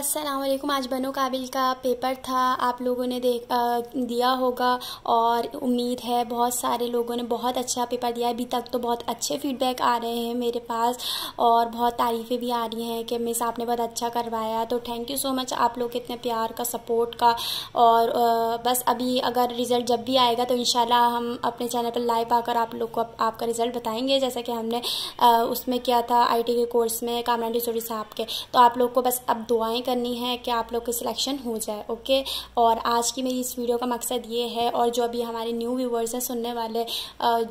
वालेकुम आज बनो काबिल का पेपर था आप लोगों ने देख आ, दिया होगा और उम्मीद है बहुत सारे लोगों ने बहुत अच्छा पेपर दिया अभी तक तो बहुत अच्छे फीडबैक आ रहे हैं मेरे पास और बहुत तारीफ़ें भी आ रही हैं कि मिस आपने बहुत अच्छा करवाया तो थैंक यू सो मच आप लोग के इतने प्यार का सपोर्ट का और आ, बस अभी अगर रिज़ल्ट जब भी आएगा तो इन हम अपने चैनल पर लाइव आकर आप लोग को आपका रिज़ल्ट बताएंगे जैसा कि हमने आ, उसमें किया था आई के कोर्स में कामरान डिसोरी साहब के तो आप लोग को बस अब दुआएँ करनी है कि आप लोग के सिलेक्शन हो जाए ओके और आज की मेरी इस वीडियो का मकसद ये है और जो अभी हमारे न्यू व्यूवर्स हैं सुनने वाले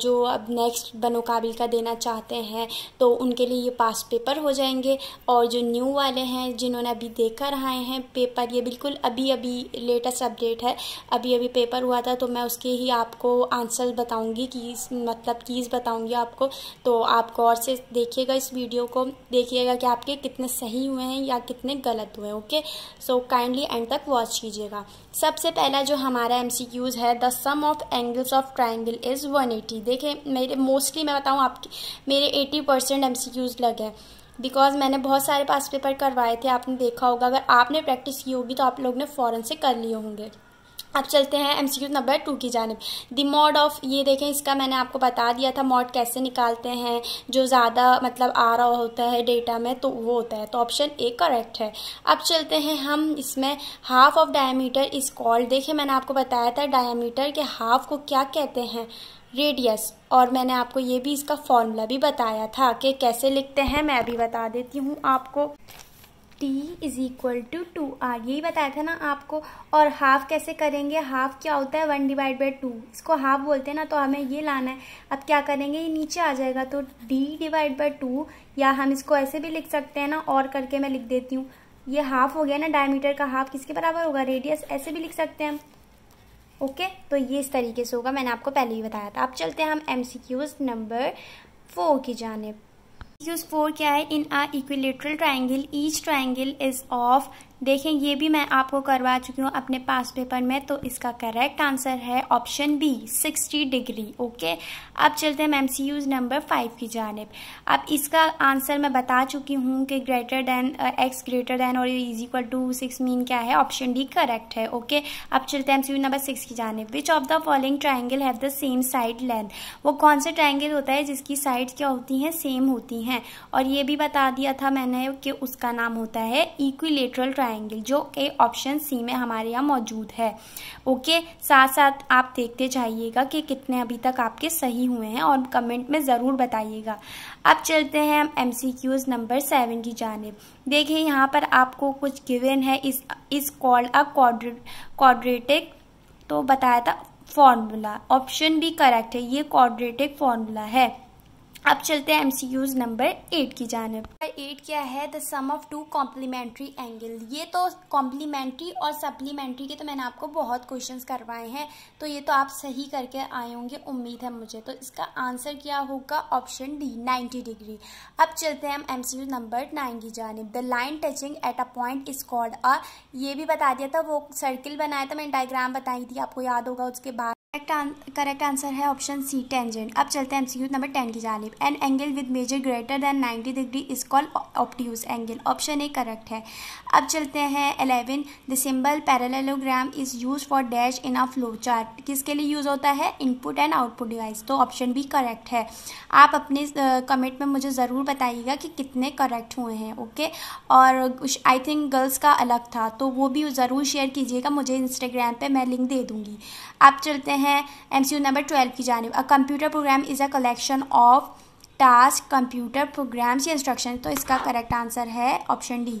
जो अब नेक्स्ट बनोकाबिल का देना चाहते हैं तो उनके लिए ये पास पेपर हो जाएंगे और जो न्यू वाले हैं जिन्होंने अभी देखा रहा हैं पेपर ये बिल्कुल अभी अभी लेटेस्ट अपडेट है अभी अभी पेपर हुआ था तो मैं उसके ही आपको आंसर बताऊँगी कि मतलब कीज़ बताऊँगी आपको तो आप गौर से देखिएगा इस वीडियो को देखिएगा कि आपके कितने सही हुए हैं या कितने गलत हुए सकते हैं ओके सो काइंडली एंड तक वॉच कीजिएगा सबसे पहला जो हमारा एम सी क्यूज़ है the sum of angles of triangle is one eighty देखे मेरे मोस्टली मैं बताऊँ आपके मेरे eighty percent M C Qs because मैंने बहुत सारे पास पेपर करवाए थे आपने देखा होगा अगर आपने प्रैक्टिस की होगी तो आप लोग ने फ़ौरन से कर लिए होंगे अब चलते हैं एमसीक्यू नंबर टू की जानब दी मॉड ऑफ ये देखें इसका मैंने आपको बता दिया था मॉड कैसे निकालते हैं जो ज़्यादा मतलब आ रहा होता है डेटा में तो वो होता है तो ऑप्शन ए करेक्ट है अब चलते हैं हम इसमें half of diameter is called देखें मैंने आपको बताया था डायमीटर के हाफ को क्या कहते हैं रेडियस और मैंने आपको ये भी इसका फॉर्मूला भी बताया था कि कैसे लिखते हैं मैं अभी बता देती हूँ आपको T is equal to two R यही बताया था ना आपको और हाफ कैसे करेंगे हाफ क्या होता है वन डिवाइड बाई टू इसको हाफ बोलते हैं ना तो हमें ये लाना है अब क्या करेंगे ये नीचे आ जाएगा तो डी डिवाइड बाई टू या हम इसको ऐसे भी लिख सकते हैं ना और करके मैं लिख देती हूँ ये हाफ हो गया ना डायमीटर का हाफ किसके बराबर होगा रेडियस ऐसे भी लिख सकते हैं हम ओके तो ये इस तरीके से होगा मैंने आपको पहले ही बताया था अब चलते हैं हम एम नंबर फोर की जानेब यूज फोर क्या है in a equilateral triangle each triangle is of देखें ये भी मैं आपको करवा चुकी हूँ अपने पास पेपर में तो इसका करेक्ट आंसर है ऑप्शन बी 60 डिग्री ओके अब चलते हैं एम यूज नंबर फाइव की जानब अब इसका आंसर मैं बता चुकी हूँ कि greater than X greater than और is equal to six mean क्या है ऑप्शन डी करेक्ट है ओके okay? अब चलते हैं एम यूज नंबर सिक्स की जानब which of the following triangle have the same side length वो कौन सा ट्राइंगल होता है जिसकी साइड क्या होती हैं सेम होती हैं हैं और ये भी बता दिया था मैंने कि उसका नाम होता है इक्विलेटरल ट्राइंगल जो कि ऑप्शन सी में हमारे यहाँ मौजूद है ओके साथ साथ आप देखते जाइएगा कि कितने अभी तक आपके सही हुए हैं और कमेंट में ज़रूर बताइएगा अब चलते हैं हम एम नंबर सेवन की जानब देखिए यहाँ पर आपको कुछ गिवन है इस इस कॉल्ड अ क्वाड्रेटिक तो बताया था फॉर्मूला ऑप्शन भी करेक्ट है ये क्वाड्रेटिक फॉर्मूला है अब चलते हैं एमसीक्यूज नंबर एट की जानब एट क्या है the sum of two complementary angle ये तो कॉम्प्लीमेंट्री और सप्लीमेंट्री के तो मैंने आपको बहुत क्वेश्चंस करवाए हैं तो ये तो आप सही करके आए होंगे उम्मीद है मुझे तो इसका आंसर क्या होगा ऑप्शन डी 90 डिग्री अब चलते हैं हम एमसीक्यूज नंबर नाइन की जानब the line touching at a point is called और ये भी बता दिया था वो सर्किल बनाया था मैंने डायग्राम बताई थी आपको याद होगा उसके बाद करेक्ट करेक्ट आंसर है ऑप्शन सी टेंजेंट अब चलते हैं एमसीक्यू नंबर टेन की जानब an angle with measure greater than ninety degree is called obtuse angle option A correct है अब चलते हैं eleven the symbol parallelogram is use for dash in a flow chart किसके लिए यूज़ होता है इनपुट एंड आउटपुट डिवाइस तो option B correct है आप अपने कमेंट uh, में मुझे ज़रूर बताइएगा कि कितने करेक्ट हुए हैं ओके और आई थिंक गर्ल्स का अलग था तो वो भी ज़रूर शेयर कीजिएगा मुझे इंस्टाग्राम पर मैं लिंक दे दूँगी आप चलते हैं हैं M C Q number twelve की जानब a computer program is a collection of task computer programs या इंस्ट्रक्शन तो इसका करेक्ट आंसर है ऑप्शन डी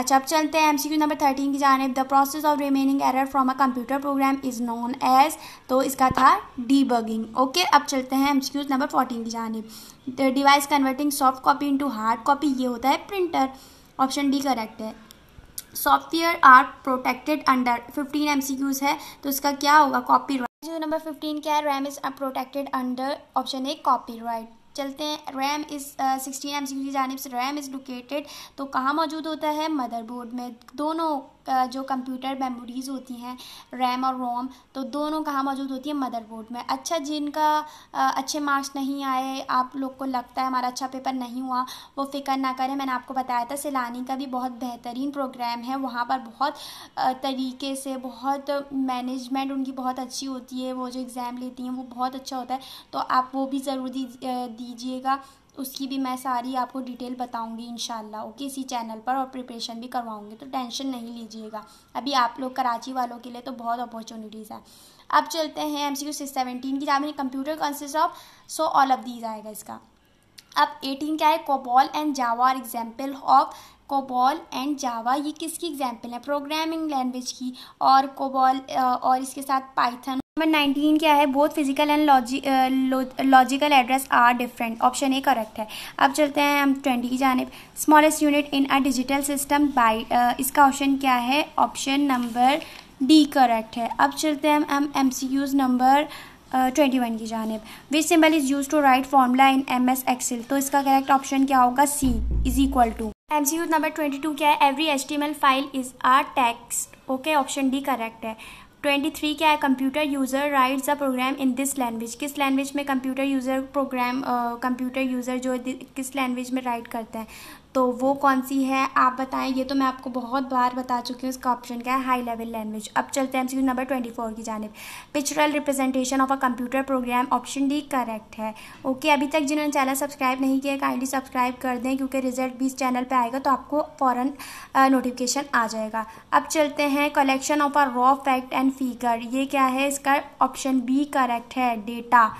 अच्छा अब चलते हैं एमसीक्यू नंबर थर्टीन की जानब the process of remaining error from a computer program is known as तो इसका था डीबगिंग ओके अब चलते हैं एमसीक्यू नंबर फोर्टीन की जानब device converting soft copy into hard copy ये होता है प्रिंटर ऑप्शन डी करेक्ट है software are protected under fifteen M है तो इसका क्या होगा कॉपी जो नंबर फिफ्टीन क्या है RAM is protected under option A copyright चलते हैं RAM is sixteen M C की जानब से रैम इज़ लोकेटेड तो कहाँ मौजूद होता है मदरबोर्ड में दोनों जो कंप्यूटर मेमोरीज होती हैं रैम और रोम तो दोनों कहाँ मौजूद होती है मदरबोर्ड में अच्छा जिनका अच्छे मार्क्स नहीं आए आप लोग को लगता है हमारा अच्छा पेपर नहीं हुआ वो फ़िक्र ना करें मैंने आपको बताया था सिलानी का भी बहुत बेहतरीन प्रोग्राम है वहाँ पर बहुत तरीके से बहुत मैनेजमेंट उनकी बहुत अच्छी होती है वो जो एग्ज़ाम लेती हैं वो बहुत अच्छा होता है तो आप वो भी ज़रूर दीजिएगा उसकी भी मैं सारी आपको डिटेल बताऊंगी इन ओके इसी चैनल पर और प्रिपरेशन भी करवाऊंगी तो टेंशन नहीं लीजिएगा अभी आप लोग कराची वालों के लिए तो बहुत अपॉर्चुनिटीज़ है अब चलते हैं M C Q six seventeen की जहाँ computer consist of so all of these आएगा इसका अब एटीन क्या है COBOL and Java are example of COBOL and Java ये किसकी एग्जाम्पल है प्रोग्रामिंग लैंग्वेज की और कोबॉल और इसके साथ पाइथन नंबर 19 क्या है both physical and logical address are different option A correct है अब चलते हैं हम 20 की जानब smallest unit in a digital system by इसका ऑप्शन क्या है ऑप्शन नंबर डी करेक्ट है अब चलते हैं हम M C Qs number twenty one की जानब which symbol is use to write formula in M S Excel तो इसका करेक्ट ऑप्शन क्या होगा C is equal to M C Qs number twenty two क्या है every H T M L file is are text okay option D correct है twenty three क्या है computer user writes a program in this language किस language में computer user program computer user जो किस language में राइट करते हैं तो वो कौन सी है आप बताएं ये तो मैं आपको बहुत बार बता चुकी हूँ इसका ऑप्शन क्या है हाई लेवल लैंग्वेज अब चलते हैं एमसीक्यू नंबर ट्वेंटी फोर की जानब pictorial representation of a computer program option D correct है ओके अभी तक जिन्होंने चैनल सब्सक्राइब नहीं किया काइंडली सब्सक्राइब कर दें क्योंकि रिजल्ट भी इस चैनल पर आएगा तो आपको फ़ौरन नोटिफिकेशन आ जाएगा अब चलते हैं collection of a raw fact and figure ये क्या है इसका ऑप्शन बी करेक्ट है डेटा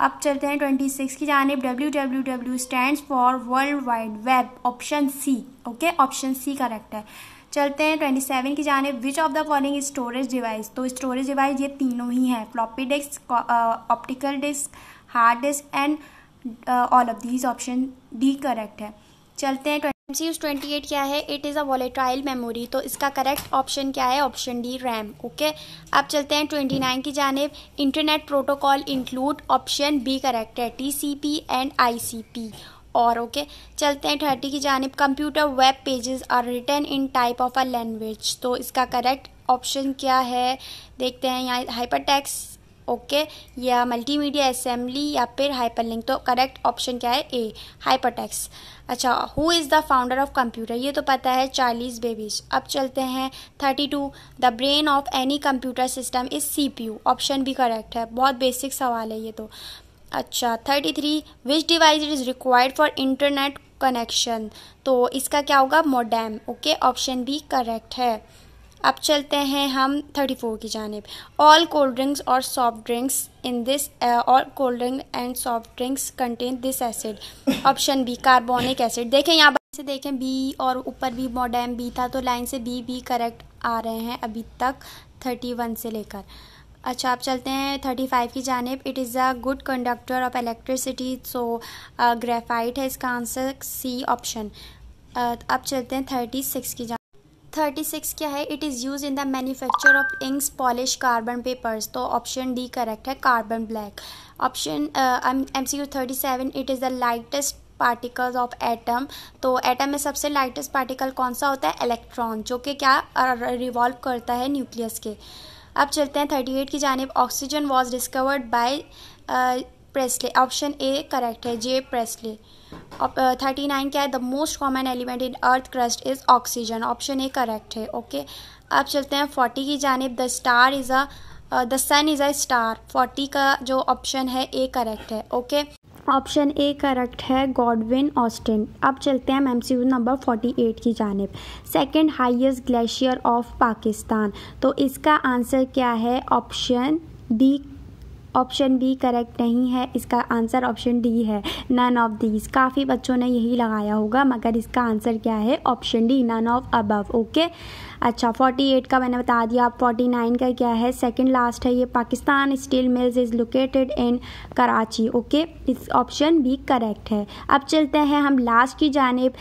अब चलते हैं ट्वेंटी सिक्स की जानब W W W stand for world wide web option C okay option C correct है चलते हैं ट्वेंटी सेवन की जानब which of the following storage device तो स्टोरेज डिवाइस ये तीनों ही हैं floppy disk optical disk hard disk and all of these option D correct है चलते हैं एम सी ट्वेंटी एट क्या है it is a volatile memory तो इसका करेक्ट ऑप्शन क्या है ऑप्शन डी रैम ओके अब चलते हैं ट्वेंटी नाइन की जानब internet protocol include option B correct है T C P and I C P और ओके okay. चलते हैं थर्टी की जानब computer web pages are written in type of a language तो इसका करेक्ट ऑप्शन क्या है देखते हैं यहाँ हाइपर टैक्स ओके या मल्टीमीडिया असेंबली या फिर हाइपर लिंक तो करेक्ट ऑप्शन क्या है ए हाइपरटेक्स अच्छा who is the founder of computer ये तो पता है चार्लीस बेबीज अब चलते हैं thirty two the brain of any computer system is C P U option भी करेक्ट है बहुत बेसिक सवाल है ये तो अच्छा thirty three which device is required for internet connection तो इसका क्या होगा मोडेम ओके ऑप्शन भी करेक्ट है अब चलते हैं हम थर्टी फोर की जानब ऑल कोल्ड ड्रिंक्स और soft drinks in this all cold drink and soft drinks contain this acid option B carbonic acid देखें यहाँ से देखें बी और ऊपर भी मॉडर्म बी था तो लाइन से बी बी करेक्ट आ रहे हैं अभी तक थर्टी वन से लेकर अच्छा आप चलते हैं थर्टी फाइव की जानब it is a good conductor of electricity so graphite है इसका आंसर सी ऑप्शन अब चलते हैं थर्टी सिक्स की जानब थर्टी सिक्स क्या है it is use in the manufacture of inks polish carbon papers तो ऑप्शन डी करेक्ट है carbon black option M C Q thirty seven it is the lightest particles of atom तो atom में सबसे lightest particle कौन सा होता है electron जो कि क्या रिवॉल्व uh, करता है न्यूक्लियस के अब चलते हैं थर्टी एट की जानब oxygen was discovered by Priestley option A correct है जे प्रेसले थर्टी नाइन क्या है the most common element in earth crust is oxygen option A correct है ओके अब चलते हैं फोर्टी की जानब the star is a the sun is a star forty का जो ऑप्शन है ए करेक्ट है ओके ऑप्शन ए करेक्ट है गॉडविन ऑस्टिन अब चलते हैं M C number forty eight की जानब second highest glacier of Pakistan तो इसका आंसर क्या है option D option B correct नहीं है इसका आंसर ऑप्शन डी है नन ऑफ दीज काफ़ी बच्चों ने यही लगाया होगा मगर इसका आंसर क्या है option D none of above okay अच्छा 48 का मैंने बता दिया आप 49 का क्या है सेकंड लास्ट है ये Pakistan steel mills is located in Karachi okay इस ऑप्शन भी करेक्ट है अब चलते हैं हम लास्ट की जानब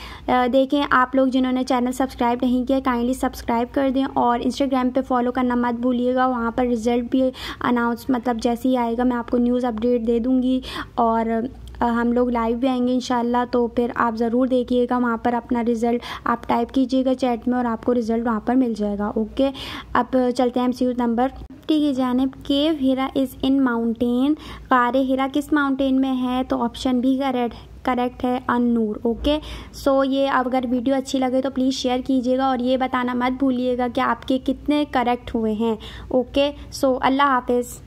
देखें आप लोग जिन्होंने चैनल सब्सक्राइब नहीं किया काइंडली सब्सक्राइब कर दें और इंस्टाग्राम पे फॉलो करना मत भूलिएगा वहाँ पर रिज़ल्ट भी अनाउंस मतलब जैसे ही आएगा मैं आपको न्यूज़ अपडेट दे दूँगी और हम लोग लाइव भी आएंगे इन तो फिर आप ज़रूर देखिएगा वहाँ पर अपना रिज़ल्ट आप टाइप कीजिएगा चैट में और आपको रिज़ल्ट वहाँ पर मिल जाएगा ओके अब चलते हैं एम नंबर फिफ्टी की जानब cave Hira is in mountain कार हीरा किस माउंटेन में है तो ऑप्शन का रेड करेक्ट है अनूर ओके सो ये ये अगर वीडियो अच्छी लगे तो प्लीज़ शेयर कीजिएगा और ये बताना मत भूलिएगा कि आपके कितने करेक्ट हुए हैं ओके सो अल्लाह हाफिज़